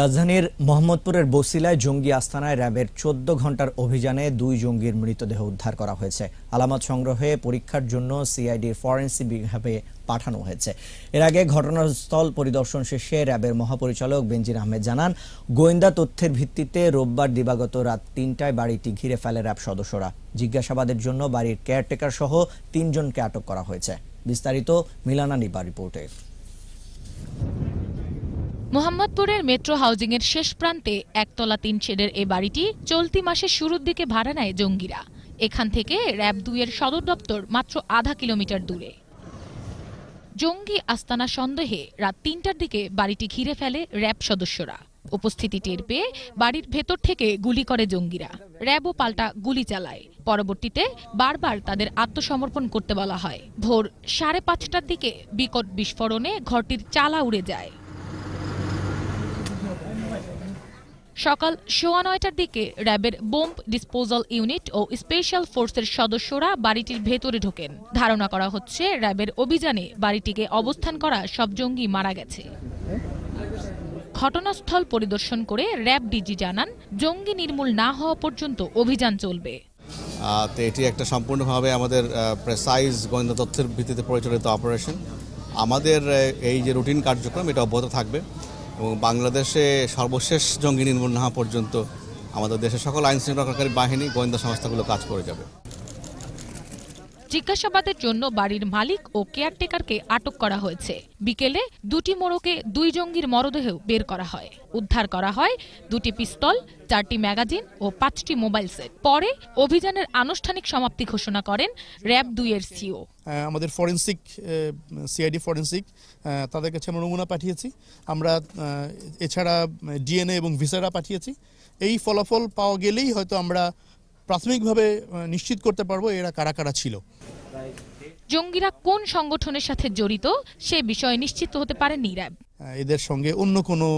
রাজধানীর মোহাম্মদপুরের বসিলায় জঙ্গি আস্তানায় র্যাবের চোদ্দ ঘন্টার অভিযানে দুই জঙ্গির মৃতদেহ উদ্ধার করা হয়েছে আলামত সংগ্রহে পরীক্ষার জন্য সিআইডির ফরেন্সিক বিভাগে পাঠানো হয়েছে এর আগে ঘটনাস্থল পরিদর্শন শেষে র্যাবের মহাপরিচালক বেনজির আহমেদ জানান গোয়েন্দা তথ্যের ভিত্তিতে রোববার দিবাগত রাত তিনটায় বাড়িটি ঘিরে ফেলে র্যাব সদস্যরা জিজ্ঞাসাবাদের জন্য বাড়ির কেয়ারটেকার সহ তিনজনকে আটক করা হয়েছে বিস্তারিত মিলানা নিপা রিপোর্টে মোহাম্মদপুরের মেট্রো হাউজিংয়ের শেষ প্রান্তে একতলা তিন শেডের এ বাড়িটি চলতি মাসের শুরুর দিকে ভাড়া নেয় জঙ্গিরা এখান থেকে র্যাব দুইয়ের সদর দপ্তর মাত্র আধা কিলোমিটার দূরে জঙ্গি আস্তানা সন্দেহে রাত তিনটার দিকে বাড়িটি ঘিরে ফেলে র্যাব সদস্যরা উপস্থিতি টের পেয়ে বাড়ির ভেতর থেকে গুলি করে জঙ্গিরা র্যাবও পাল্টা গুলি চালায় পরবর্তীতে বারবার তাদের আত্মসমর্পণ করতে বলা হয় ভোর সাড়ে পাঁচটার দিকে বিকট বিস্ফোরণে ঘরটির চালা উড়ে যায় সকাল সোয়া নয়টার দিকে র্যাবের বোম্ব ডিসপোজাল ইউনিট ও স্পেশাল ফোর্সের সদস্যরা বাড়িটির ভেতরে ঢোকেন ধারণা করা হচ্ছে র্যাবের অভিযানে বাড়িটিকে অবস্থান করা সব জঙ্গি মারা গেছে ঘটনাস্থল পরিদর্শন করে র্যাব ডিজি জানান জঙ্গি নির্মূল না হওয়া পর্যন্ত অভিযান চলবে তো এটি একটা সম্পূর্ণভাবে আমাদের প্রেসাইজ গোয়েন্দা তথ্যের ভিত্তিতে পরিচালিত অপারেশন আমাদের এই যে রুটিন কার্যক্রম এটা অব্যাহত থাকবে এবং বাংলাদেশে সর্বশেষ জঙ্গি নির্মূল না পর্যন্ত আমাদের দেশের সকল আইন শৃঙ্খলাকারী বাহিনী গোয়েন্দা সংস্থাগুলো কাজ করে যাবে জিজ্ঞাসাবাদের জন্য বাড়ির মালিক ও কেয়ারটেকারকে আটক করা হয়েছে বিকেলে দুটি মোড়কে দুই জঙ্গির মরদেহ বের করা হয় উদ্ধার করা হয় দুটি পিস্তল চারটি ম্যাগাজিন ও পাঁচটি মোবাইল সেট পরে অভিযানের আনুষ্ঠানিক সমাপ্তি ঘোষণা করেন র্যাব দুইয়ের সিও আমাদের ফরেন্সিক সিআইডি ফরেন্সিক তাদের কাছে আমরা নমুনা পাঠিয়েছি আমরা এছাড়া ডিএনএ এবং ভিসারা পাঠিয়েছি এই ফলাফল পাওয়া গেলেই হয়তো আমরা প্রাথমিকভাবে নিশ্চিত করতে পারবো এরা কারা কারা ছিল জঙ্গিরা কোন সংগঠনের সাথে জড়িত সে বিষয়ে নিশ্চিত হতে পারেনি র্যাব হ্যাঁ, এদের সঙ্গে অন্য কোনো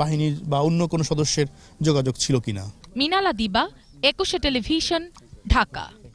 বাহিনীর বা অন্য কোনো সদস্যের যোগাযোগ ছিল কিনা মিনালা দিবা একুশে টেলিভিশন ঢাকা